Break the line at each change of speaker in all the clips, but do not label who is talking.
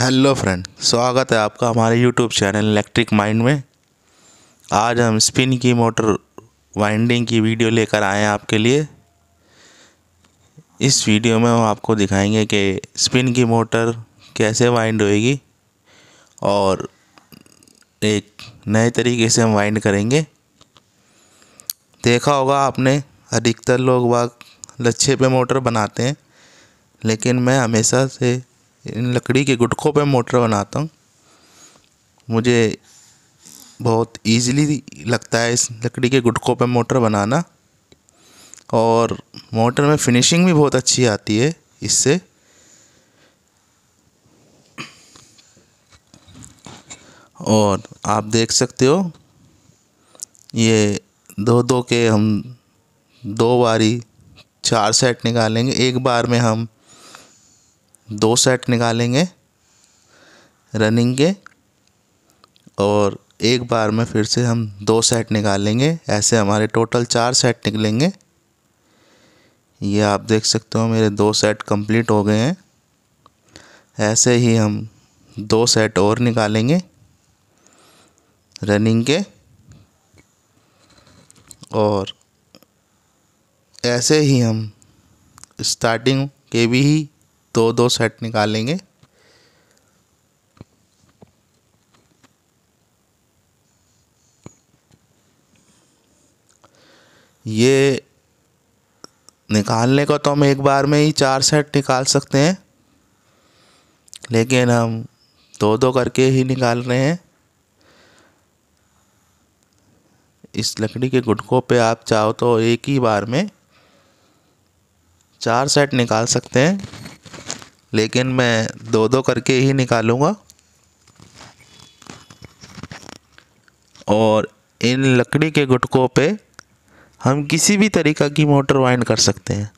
hello friend स्वागत है आपका हमारे यूट्यूब चैनल इलेक्ट्रिक माइंड में आज हम स्पिन की मोटर वाइंडिंग की वीडियो लेकर आए हैं आपके लिए इस वीडियो में हम आपको दिखाएंगे कि स्पिन की मोटर कैसे वाइंड होएगी और एक नए तरीके से हम वाइंड करेंगे देखा होगा आपने अधिकतर लोग वाग लच्छे पे मोटर बनाते हैं लेकिन मैं हमेशा से इन लकड़ी के गुटखों पे मोटर बनाता हूँ मुझे बहुत इजीली लगता है इस लकड़ी के गुटखों पे मोटर बनाना और मोटर में फिनिशिंग भी बहुत अच्छी आती है इससे और आप देख सकते हो ये दो दो के हम दो बारी चार सेट निकालेंगे एक बार में हम दो सेट निकालेंगे रनिंग के और एक बार में फिर से हम दो सेट निकालेंगे ऐसे हमारे टोटल चार सेट निकलेंगे ये आप देख सकते हो मेरे दो सेट कंप्लीट हो गए हैं ऐसे ही हम दो सेट और निकालेंगे रनिंग के और ऐसे ही हम स्टार्टिंग के भी ही दो दो सेट निकालेंगे ये निकालने को तो हम एक बार में ही चार सेट निकाल सकते हैं लेकिन हम दो दो करके ही निकाल रहे हैं इस लकड़ी के गुटकों पे आप चाहो तो एक ही बार में चार सेट निकाल सकते हैं लेकिन मैं दो दो करके ही निकालूँगा और इन लकड़ी के गुटकों पे हम किसी भी तरीक़ा की मोटर वाइंड कर सकते हैं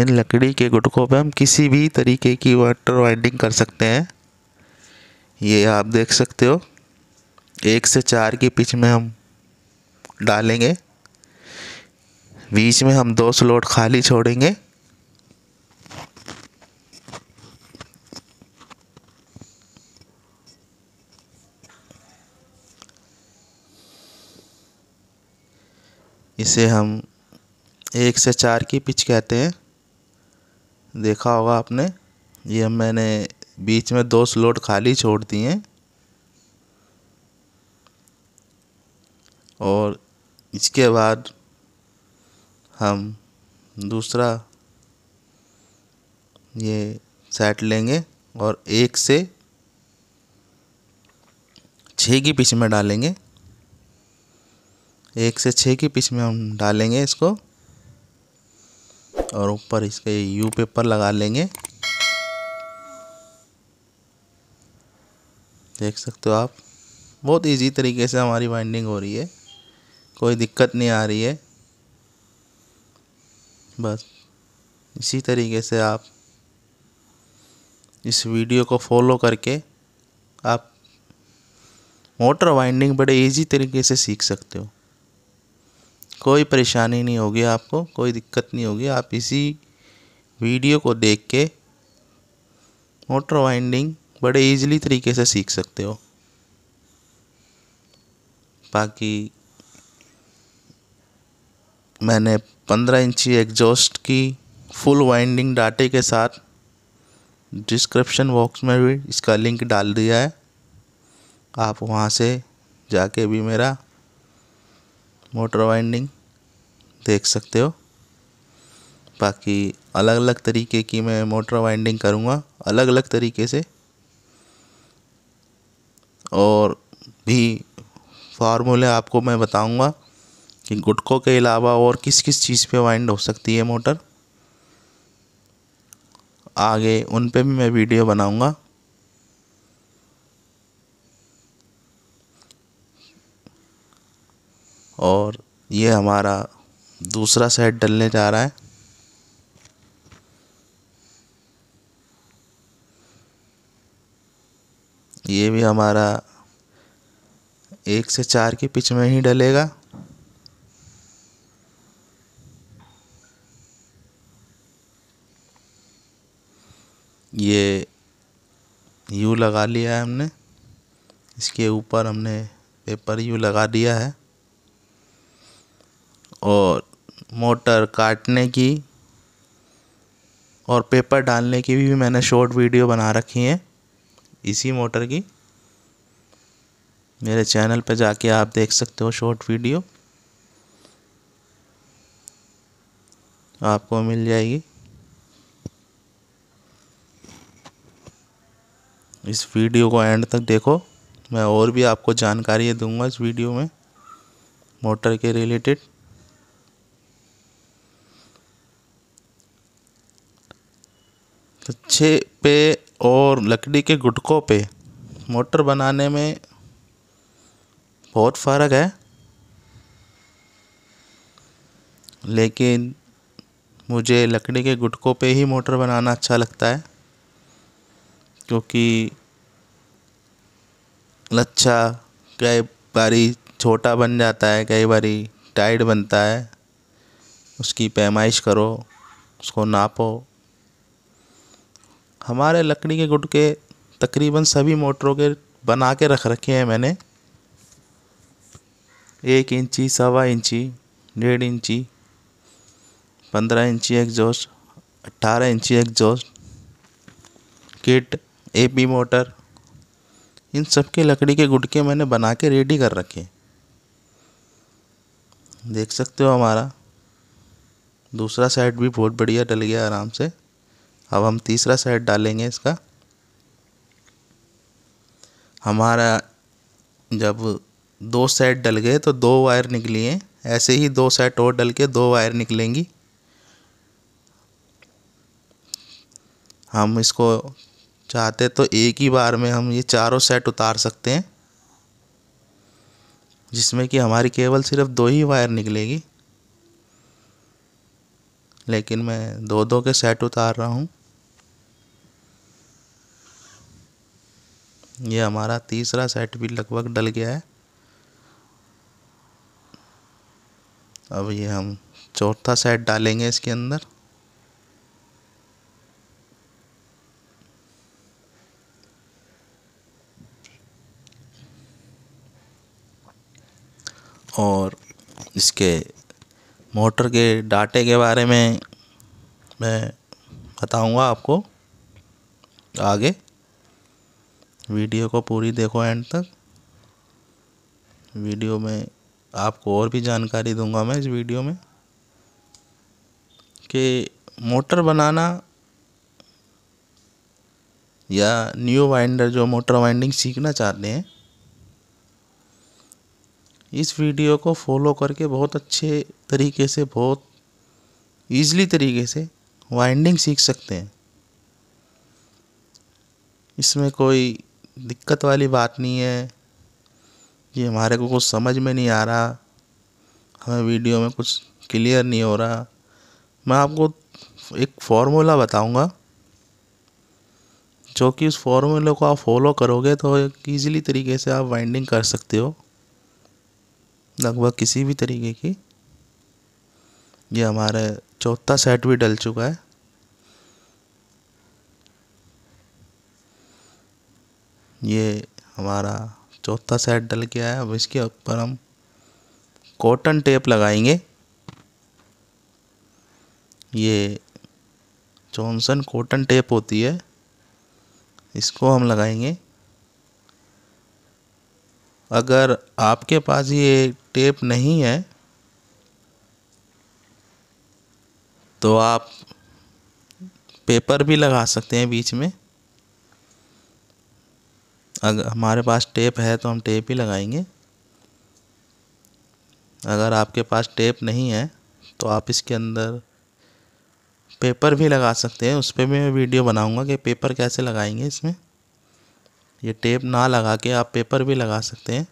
इन लकड़ी के गुटकों पे हम किसी भी तरीके की मोटर वाइंडिंग कर सकते हैं ये आप देख सकते हो एक से चार के पिच में हम डालेंगे बीच में हम दो स्लॉट खाली छोड़ेंगे इसे हम एक से चार की पिच कहते हैं देखा होगा आपने ये मैंने बीच में दो स्लोट खाली छोड़ दिए हैं और इसके बाद हम दूसरा ये सेट लेंगे और एक से छः की पिच में डालेंगे एक से छः के पीछे में हम डालेंगे इसको और ऊपर इसके यू पेपर लगा लेंगे देख सकते हो आप बहुत इजी तरीके से हमारी बाइंडिंग हो रही है कोई दिक्कत नहीं आ रही है बस इसी तरीके से आप इस वीडियो को फॉलो करके आप मोटर वाइंडिंग बड़े इजी तरीके से सीख सकते हो कोई परेशानी नहीं होगी आपको कोई दिक्कत नहीं होगी आप इसी वीडियो को देख के मोटर वाइंडिंग बड़े इजीली तरीके से सीख सकते हो बाकी मैंने पंद्रह इंची एग्जॉस्ट की फुल वाइंडिंग डाटे के साथ डिस्क्रिप्शन बॉक्स में भी इसका लिंक डाल दिया है आप वहाँ से जाके भी मेरा मोटर वाइंडिंग देख सकते हो बाकी अलग अलग तरीके की मैं मोटर वाइंडिंग करूँगा अलग अलग तरीके से और भी फार्मूले आपको मैं बताऊँगा कि गुटकों के अलावा और किस किस चीज़ पे वाइंड हो सकती है मोटर आगे उन पे भी मैं वीडियो बनाऊँगा और ये हमारा दूसरा सेट डलने जा रहा है ये भी हमारा एक से चार के पिच में ही डलेगा ये यू लगा लिया है हमने इसके ऊपर हमने पेपर यू लगा दिया है और मोटर काटने की और पेपर डालने की भी मैंने शॉर्ट वीडियो बना रखी है इसी मोटर की मेरे चैनल पर जाके आप देख सकते हो शॉर्ट वीडियो आपको मिल जाएगी इस वीडियो को एंड तक देखो मैं और भी आपको जानकारी दूंगा इस वीडियो में मोटर के रिलेटेड पे और लकड़ी के गुटकों पे मोटर बनाने में बहुत फ़र्क है लेकिन मुझे लकड़ी के गुटकों पे ही मोटर बनाना अच्छा लगता है क्योंकि लच्छा कई बारी छोटा बन जाता है कई बारी टाइट बनता है उसकी पैमाइश करो उसको नापो हमारे लकड़ी के गुटके तकरीबन सभी मोटरों के बना के रख रखे हैं मैंने एक इंची सवा इंची डेढ़ इंची पंद्रह इंची एग्जॉस्ट अट्ठारह इंची exhaust kit A P motor इन सब के लकड़ी के गुटके मैंने बना के रेडी कर रखे देख सकते हो हमारा दूसरा साइड भी बहुत बढ़िया डल गया आराम से अब हम तीसरा सेट डालेंगे इसका हमारा जब दो सेट डल गए तो दो वायर निकली हैं ऐसे ही दो सेट और डल के दो वायर निकलेंगी हम इसको चाहते तो एक ही बार में हम ये चारों सेट उतार सकते हैं जिसमें कि हमारी केवल सिर्फ दो ही वायर निकलेगी लेकिन मैं दो दो के सेट उतार रहा हूँ ये हमारा तीसरा सेट भी लगभग डल गया है अब ये हम चौथा सेट डालेंगे इसके अंदर और इसके मोटर के डाटे के बारे में मैं बताऊंगा आपको आगे वीडियो को पूरी देखो एंड तक वीडियो में आपको और भी जानकारी दूंगा मैं इस वीडियो में कि मोटर बनाना या न्यू वाइंडर जो मोटर वाइंडिंग सीखना चाहते हैं इस वीडियो को फॉलो करके बहुत अच्छे तरीके से बहुत ईजली तरीके से वाइंडिंग सीख सकते हैं इसमें कोई दिक्कत वाली बात नहीं है ये हमारे को कुछ समझ में नहीं आ रहा हमें वीडियो में कुछ क्लियर नहीं हो रहा मैं आपको एक फॉर्मूला बताऊंगा जो कि उस फॉर्मूले को आप फॉलो करोगे तो एक ईजिली तरीके से आप वाइंडिंग कर सकते हो लगभग किसी भी तरीके की ये हमारे चौथा सेट भी डल चुका है ये हमारा चौथा सेट डल गया है अब इसके ऊपर हम कॉटन टेप लगाएंगे ये जॉनसन कॉटन टेप होती है इसको हम लगाएंगे अगर आपके पास ये टेप नहीं है तो आप पेपर भी लगा सकते हैं बीच में अगर हमारे पास टेप है तो हम टेप ही लगाएंगे अगर आपके पास टेप नहीं है तो आप इसके अंदर पेपर भी लगा सकते हैं उस पर भी मैं वीडियो बनाऊंगा कि पेपर कैसे लगाएंगे इसमें ये टेप ना लगा के आप पेपर भी लगा सकते हैं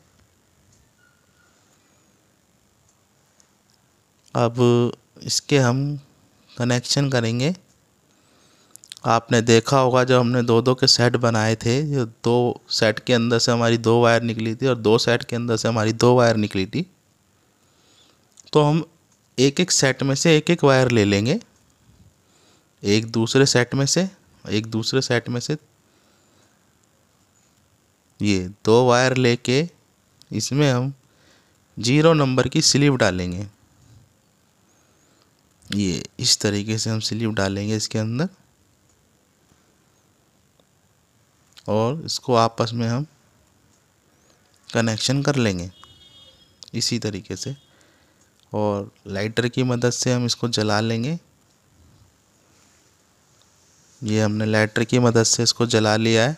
अब इसके हम कनेक्शन करेंगे आपने देखा होगा जब हमने दो दो के सेट बनाए थे जो दो सेट के अंदर से हमारी दो वायर निकली थी और दो सेट के अंदर से हमारी दो वायर निकली थी तो हम एक एक सेट में से एक एक वायर ले लेंगे एक दूसरे सेट में से एक दूसरे सेट में से ये दो वायर लेके इसमें हम जीरो नंबर की स्लीव डालेंगे ये इस तरीके से हम स्लीव डालेंगे इसके अंदर और इसको आपस में हम कनेक्शन कर लेंगे इसी तरीके से और लाइटर की मदद से हम इसको जला लेंगे ये हमने लाइटर की मदद से इसको जला लिया है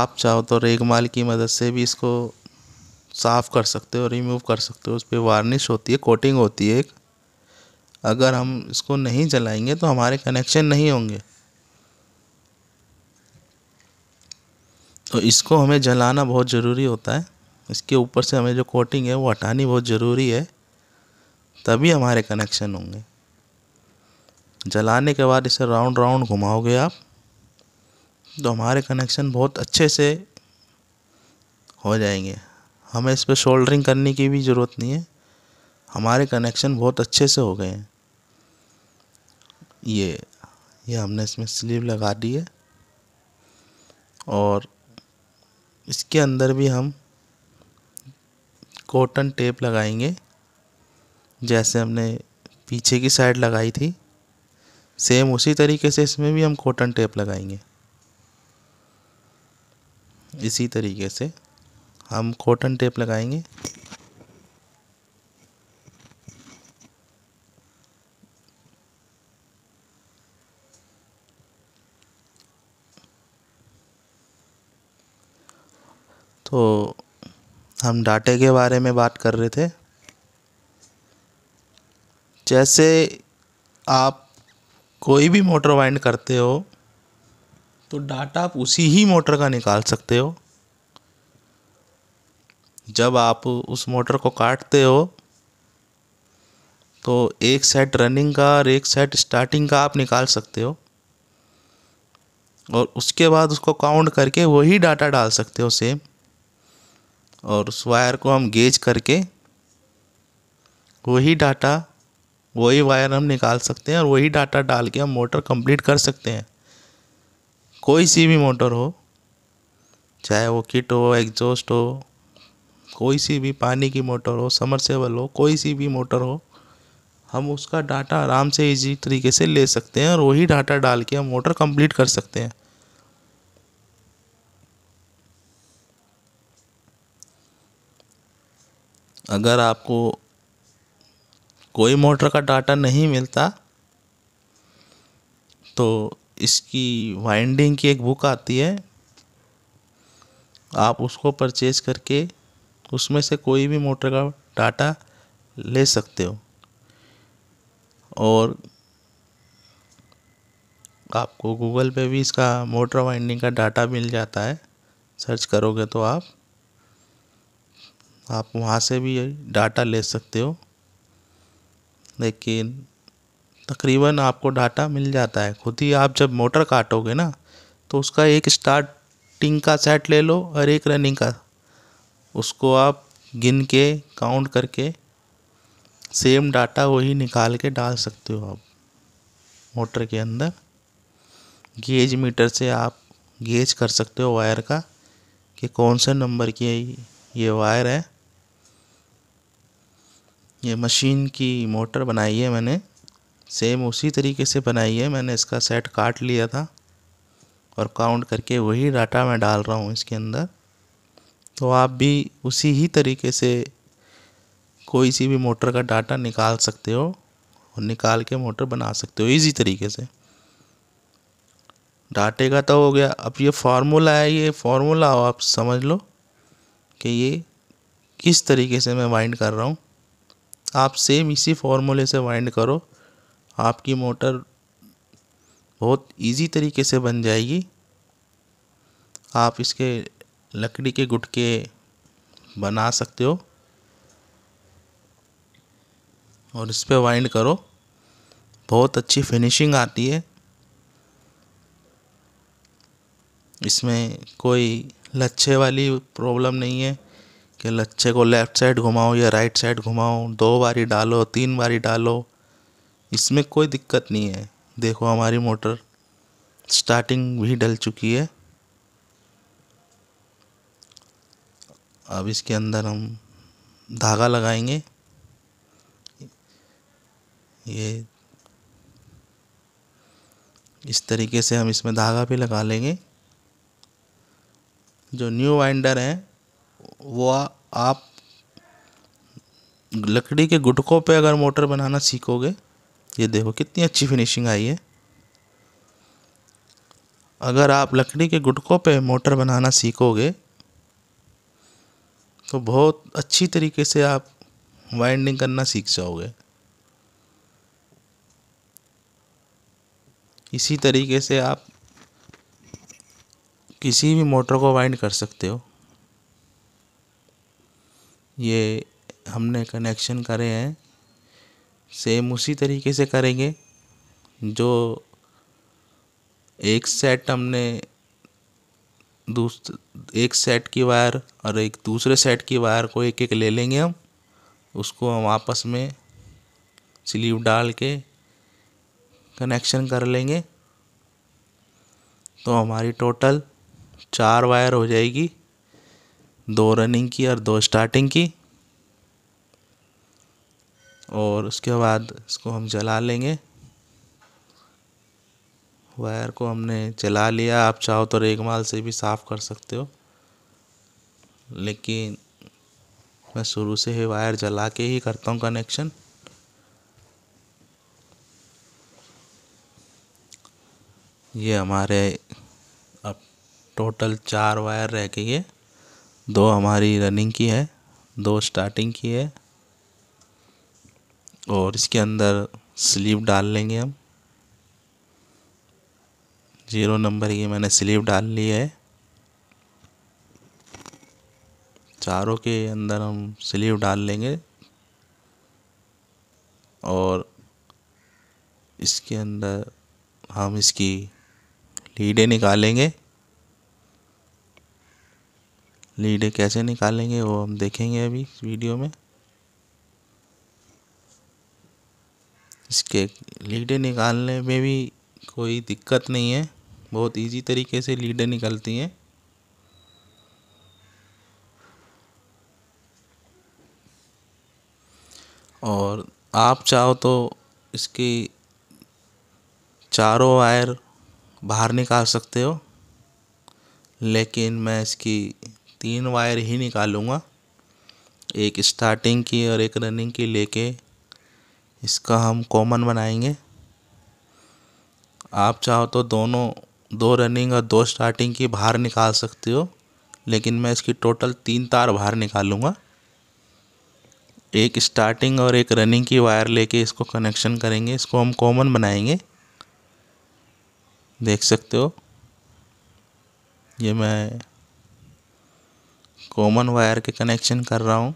आप चाहो तो रेगमाल की मदद से भी इसको साफ़ कर सकते हो रिमूव कर सकते हो उस पर वार्निश होती है कोटिंग होती है एक अगर हम इसको नहीं जलाएंगे तो हमारे कनेक्शन नहीं होंगे तो इसको हमें जलाना बहुत ज़रूरी होता है इसके ऊपर से हमें जो कोटिंग है वो हटानी बहुत ज़रूरी है तभी हमारे कनेक्शन होंगे जलाने के बाद इसे राउंड राउंड घुमाओगे आप तो हमारे कनेक्शन बहुत अच्छे से हो जाएंगे हमें इस पर शोल्डरिंग करने की भी ज़रूरत नहीं है हमारे कनेक्शन बहुत अच्छे से हो गए हैं ये ये हमने इसमें स्लीव लगा दी है और इसके अंदर भी हम कॉटन टेप लगाएंगे जैसे हमने पीछे की साइड लगाई थी सेम उसी तरीके से इसमें भी हम कॉटन टेप लगाएंगे इसी तरीके से हम कॉटन टेप लगाएंगे तो हम डाटे के बारे में बात कर रहे थे जैसे आप कोई भी मोटर वाइंड करते हो तो डाटा आप उसी ही मोटर का निकाल सकते हो जब आप उस मोटर को काटते हो तो एक सेट रनिंग का और एक सेट स्टार्टिंग का आप निकाल सकते हो और उसके बाद उसको काउंट करके वही डाटा डाल सकते हो सेम और उस वायर को हम गेज करके वही डाटा वही वायर हम निकाल सकते हैं और वही डाटा डाल के हम मोटर कंप्लीट कर सकते हैं कोई सी भी मोटर हो चाहे वो किट हो एग्जॉस्ट हो कोई सी भी पानी की मोटर हो समरसेबल हो कोई सी भी मोटर हो हम उसका डाटा आराम से इजी तरीके से ले सकते हैं और वही डाटा डाल के हम मोटर कंप्लीट कर सकते हैं अगर आपको कोई मोटर का डाटा नहीं मिलता तो इसकी वाइंडिंग की एक बुक आती है आप उसको परचेज करके उसमें से कोई भी मोटर का डाटा ले सकते हो और आपको गूगल पे भी इसका मोटर वाइंडिंग का डाटा मिल जाता है सर्च करोगे तो आप आप वहाँ से भी डाटा ले सकते हो लेकिन तकरीबन आपको डाटा मिल जाता है खुद ही आप जब मोटर काटोगे ना तो उसका एक स्टार्टिंग का सेट ले लो और एक रनिंग का उसको आप गिन के काउंट करके सेम डाटा वही निकाल के डाल सकते हो आप मोटर के अंदर गेज मीटर से आप गेज कर सकते हो वायर का कि कौन से नंबर की ये वायर है ये मशीन की मोटर बनाई है मैंने सेम उसी तरीके से बनाई है मैंने इसका सेट काट लिया था और काउंट करके वही डाटा मैं डाल रहा हूँ इसके अंदर तो आप भी उसी ही तरीके से कोई सी भी मोटर का डाटा निकाल सकते हो और निकाल के मोटर बना सकते हो इजी तरीके से डाटे का तो हो गया अब ये फार्मूला है ये फार्मूला आप समझ लो कि ये किस तरीके से मैं वाइंड कर रहा हूँ आप सेम इसी फॉर्मूले से वाइंड करो आपकी मोटर बहुत इजी तरीके से बन जाएगी आप इसके लकड़ी के गुटके बना सकते हो और इस पर वाइंड करो बहुत अच्छी फिनिशिंग आती है इसमें कोई लच्छे वाली प्रॉब्लम नहीं है कि लच्छे को लेफ़्ट साइड घुमाओ या राइट साइड घुमाओ दो बारी डालो तीन बारी डालो इसमें कोई दिक्कत नहीं है देखो हमारी मोटर स्टार्टिंग भी डल चुकी है अब इसके अंदर हम धागा लगाएंगे ये इस तरीके से हम इसमें धागा भी लगा लेंगे जो न्यू वाइंडर हैं वह आप लकड़ी के गुटकों पे अगर मोटर बनाना सीखोगे ये देखो कितनी अच्छी फिनिशिंग आई है अगर आप लकड़ी के गुटकों पे मोटर बनाना सीखोगे तो बहुत अच्छी तरीके से आप वाइंडिंग करना सीख जाओगे इसी तरीके से आप किसी भी मोटर को वाइंड कर सकते हो ये हमने कनेक्शन करे हैं सेम उसी तरीके से करेंगे जो एक सेट हमने दूस एक सेट की वायर और एक दूसरे सेट की वायर को एक एक ले लेंगे हम उसको हम आपस में स्लीव डाल के कनेक्शन कर लेंगे तो हमारी टोटल चार वायर हो जाएगी दो रनिंग की और दो स्टार्टिंग की और उसके बाद इसको हम जला लेंगे वायर को हमने जला लिया आप चाहो तो रेगमाल से भी साफ़ कर सकते हो लेकिन मैं शुरू से ही वायर जला के ही करता हूँ कनेक्शन ये हमारे अब टोटल चार वायर रह गई है दो हमारी रनिंग की है दो स्टार्टिंग की है और इसके अंदर स्लीव डाल लेंगे हम ज़ीरो नंबर की मैंने स्लीव डाल ली है चारों के अंदर हम स्लीव डाल लेंगे और इसके अंदर हम इसकी लीडें निकालेंगे लीडे कैसे निकालेंगे वो हम देखेंगे अभी इस वीडियो में इसके लीडे निकालने में भी कोई दिक्कत नहीं है बहुत इजी तरीके से लीडे निकलती हैं और आप चाहो तो इसकी चारों वायर बाहर निकाल सकते हो लेकिन मैं इसकी तीन वायर ही निकालूंगा एक स्टार्टिंग की और एक रनिंग की लेके इसका हम कॉमन बनाएंगे आप चाहो तो दोनों दो रनिंग और दो स्टार्टिंग की बाहर निकाल सकते हो लेकिन मैं इसकी टोटल तीन तार बाहर निकालूंगा एक स्टार्टिंग और एक रनिंग की वायर लेके इसको कनेक्शन करेंगे इसको हम कॉमन बनाएंगे देख सकते हो ये मैं कॉमन वायर के कनेक्शन कर रहा हूँ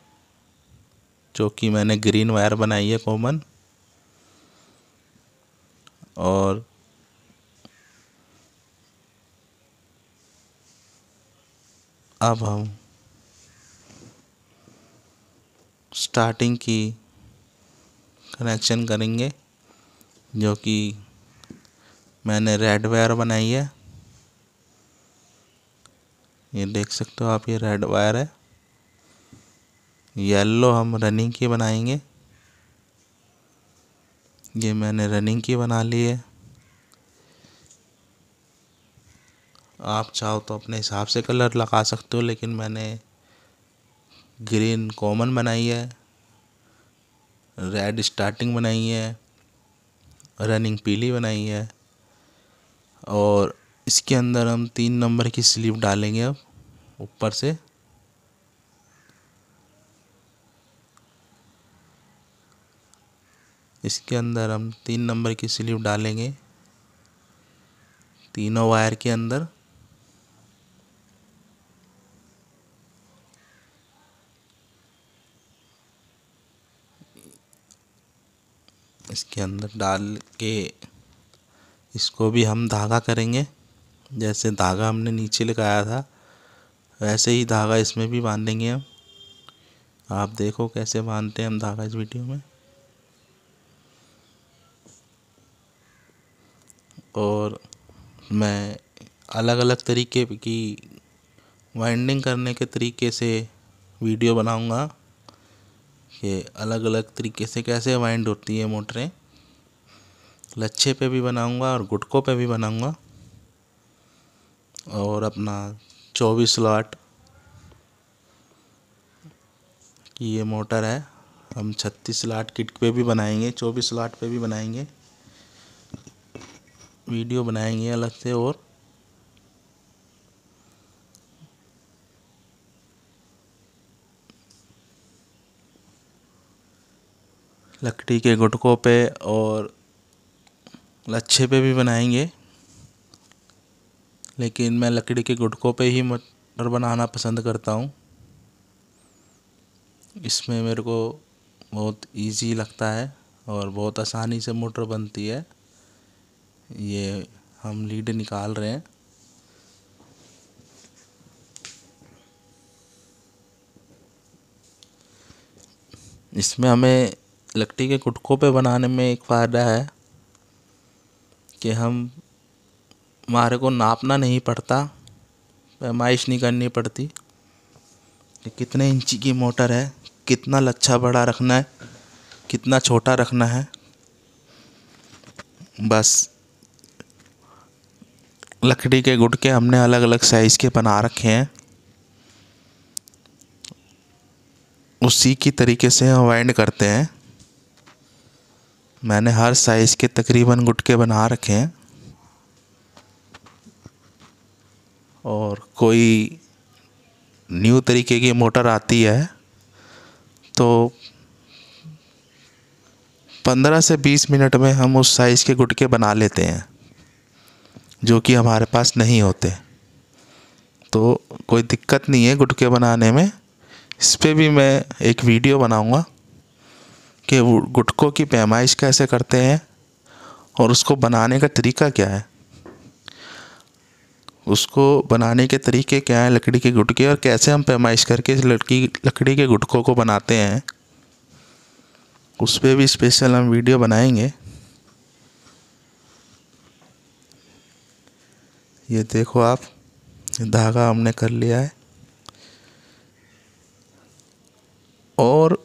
जो कि मैंने ग्रीन वायर बनाई है कॉमन और अब हम स्टार्टिंग की कनेक्शन करेंगे जो कि मैंने रेड वायर बनाई है ये देख सकते हो आप ये रेड वायर है येलो हम रनिंग की बनाएंगे ये मैंने रनिंग की बना ली है आप चाहो तो अपने हिसाब से कलर लगा सकते हो लेकिन मैंने ग्रीन कॉमन बनाई है रेड स्टार्टिंग बनाई है रनिंग पीली बनाई है और इसके अंदर हम तीन नंबर की स्लीव डालेंगे अब ऊपर से इसके अंदर हम तीन नंबर की स्लीव डालेंगे तीनों वायर के अंदर इसके अंदर डाल के इसको भी हम धागा करेंगे जैसे धागा हमने नीचे लगाया था वैसे ही धागा इसमें भी बांधेंगे हम आप देखो कैसे बांधते हैं हम धागा इस वीडियो में और मैं अलग अलग तरीके की वाइंडिंग करने के तरीके से वीडियो बनाऊंगा कि अलग अलग तरीके से कैसे वाइंड होती है मोटरें लच्छे पे भी बनाऊंगा और गुटकों पे भी बनाऊंगा और अपना चौबीस स्लॉट की ये मोटर है हम छत्तीस स्लॉट किट पे भी बनाएंगे चौबीस स्लॉट पे भी बनाएंगे वीडियो बनाएंगे अलग से और लकड़ी के गुटकों पे और लच्छे पे भी बनाएंगे लेकिन मैं लकड़ी के गुटकों पे ही मटर बनाना पसंद करता हूँ इसमें मेरे को बहुत इजी लगता है और बहुत आसानी से मोटर बनती है ये हम लीड निकाल रहे हैं इसमें हमें लकड़ी के गुटकों पे बनाने में एक फ़ायदा है कि हम हमारे को नापना नहीं पड़ता पैमाइश नहीं करनी पड़ती कि कितने इंची की मोटर है कितना लच्छा बड़ा रखना है कितना छोटा रखना है बस लकड़ी के गुटके हमने अलग अलग साइज़ के बना रखे हैं उसी की तरीके से हम वाइंड करते हैं मैंने हर साइज़ के तकरीबन गुटके बना रखे हैं और कोई न्यू तरीके की मोटर आती है तो पंद्रह से बीस मिनट में हम उस साइज़ के गुटके बना लेते हैं जो कि हमारे पास नहीं होते तो कोई दिक्कत नहीं है गुटके बनाने में इस पर भी मैं एक वीडियो बनाऊंगा कि गुटकों की पैमाइश कैसे करते हैं और उसको बनाने का तरीका क्या है उसको बनाने के तरीके क्या हैं लकड़ी के गुटके और कैसे हम पैमाइश करके इस लड़की लकड़ी के गुटकों को बनाते हैं उस पर भी स्पेशल हम वीडियो बनाएंगे ये देखो आप धागा हमने कर लिया है और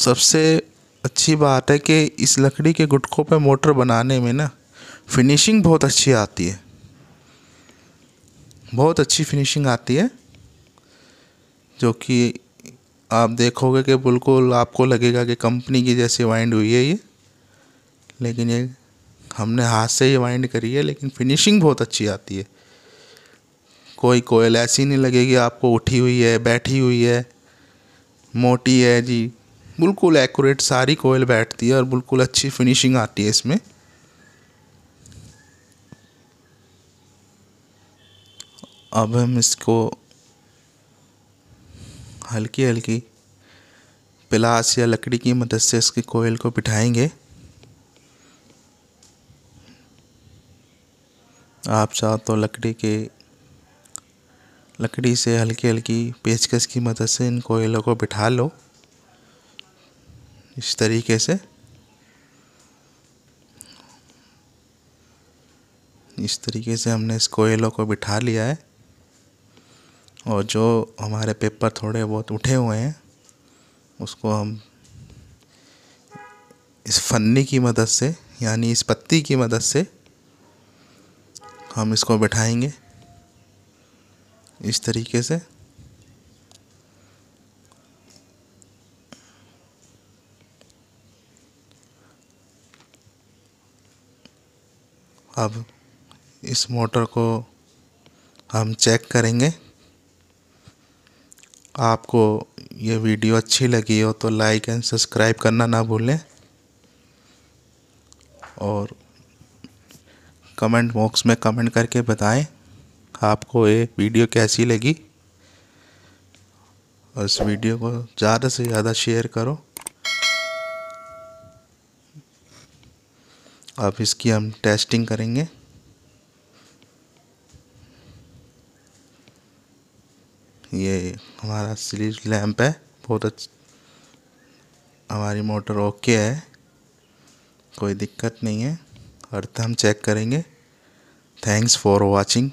सबसे अच्छी बात है कि इस लकड़ी के गुटकों पे मोटर बनाने में ना फिनिशिंग बहुत अच्छी आती है बहुत अच्छी फिनिशिंग आती है जो कि आप देखोगे कि बिल्कुल आपको लगेगा कि कंपनी की जैसी वाइंड हुई है ये लेकिन ये हमने हाथ से ही वाइंड करी है लेकिन फिनिशिंग बहुत अच्छी आती है कोई कोयल ऐसी नहीं लगेगी आपको उठी हुई है बैठी हुई है मोटी है जी बिल्कुल एक्यूरेट सारी कोयल बैठती है और बिल्कुल अच्छी फिनिशिंग आती है इसमें अब हम इसको हल्की हल्की पिलास या लकड़ी की मदद से इसके कोयल को बिठाएंगे आप चाहो तो लकड़ी के लकड़ी से हल्की हल्की पेचकस की मदद से इन कोयलों को बिठा लो इस तरीके से इस तरीके से हमने इस कोयलों को बिठा लिया है और जो हमारे पेपर थोड़े बहुत उठे हुए हैं उसको हम इस फन्नी की मदद से यानी इस पत्ती की मदद से हम इसको बैठाएंगे इस तरीके से अब इस मोटर को हम चेक करेंगे आपको ये वीडियो अच्छी लगी हो तो लाइक एंड सब्सक्राइब करना ना भूलें और कमेंट बॉक्स में कमेंट करके बताएं आपको ये वीडियो कैसी लगी और इस वीडियो को ज़्यादा से ज़्यादा शेयर करो अब इसकी हम टेस्टिंग करेंगे ये हमारा सीरीज लैंप है बहुत अच्छा हमारी मोटर ओके है कोई दिक्कत नहीं है अर्थ हम चेक करेंगे थैंक्स फॉर वाचिंग